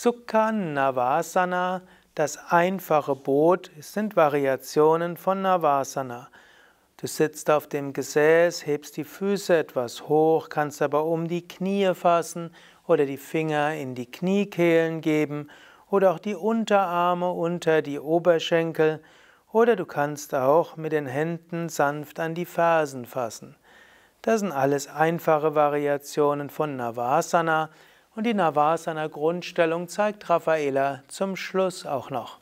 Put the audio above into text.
Sukha Navasana, das einfache Boot, sind Variationen von Navasana. Du sitzt auf dem Gesäß, hebst die Füße etwas hoch, kannst aber um die Knie fassen oder die Finger in die Kniekehlen geben oder auch die Unterarme unter die Oberschenkel oder du kannst auch mit den Händen sanft an die Fersen fassen. Das sind alles einfache Variationen von Navasana, und die Navasana-Grundstellung zeigt Raffaela zum Schluss auch noch.